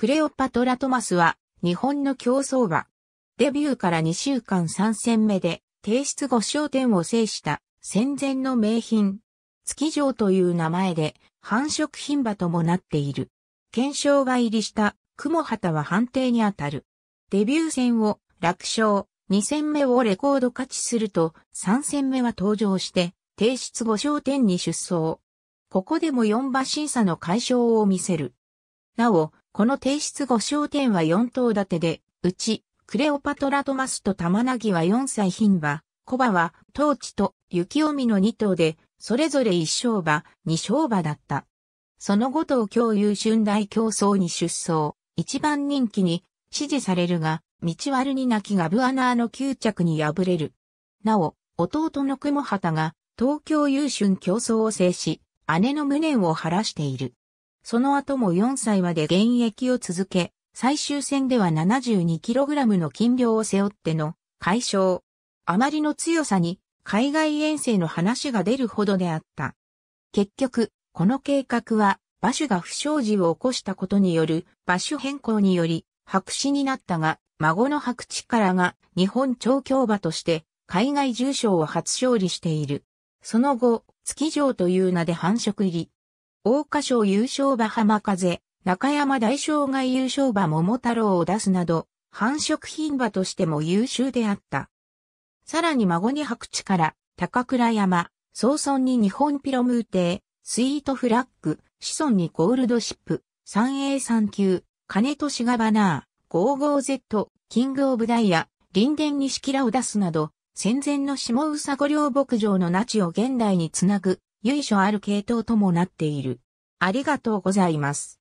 クレオパトラ・トマスは、日本の競争馬。デビューから2週間3戦目で、提出5勝点を制した戦前の名品。月城という名前で、繁殖品馬ともなっている。検証が入りした雲畑は判定にあたる。デビュー戦を楽勝、2戦目をレコード勝ちすると、3戦目は登場して、提出5勝点に出走。ここでも4馬審査の解消を見せる。なお、この提出後焦点は4頭立てで、うち、クレオパトラ・トマスと玉なぎは4歳牝馬、コバは、トーチと雪臣の2頭で、それぞれ1勝馬、2勝馬だった。その後頭共有春大競争に出走、一番人気に支持されるが、道悪に泣きがブアナーの9着に敗れる。なお、弟の雲畑が東京優春競争を制し、姉の無念を晴らしている。その後も4歳まで現役を続け、最終戦では 72kg の金量を背負っての解消。あまりの強さに海外遠征の話が出るほどであった。結局、この計画は馬首が不祥事を起こしたことによる馬首変更により白紙になったが、孫の白地からが日本調教馬として海外重賞を初勝利している。その後、月城という名で繁殖入り。大花賞優勝馬浜風、中山大障害優勝馬桃太郎を出すなど、繁殖品馬としても優秀であった。さらに孫に白地から、高倉山、早村に日本ピロムーテー、スイートフラッグ、子孫にゴールドシップ、三栄三級、金都しがバナー、ゼット、キングオブダイヤ、林電にしきらを出すなど、戦前の下宇佐五両牧場の那智を現代につなぐ由緒ある系統ともなっている。ありがとうございます。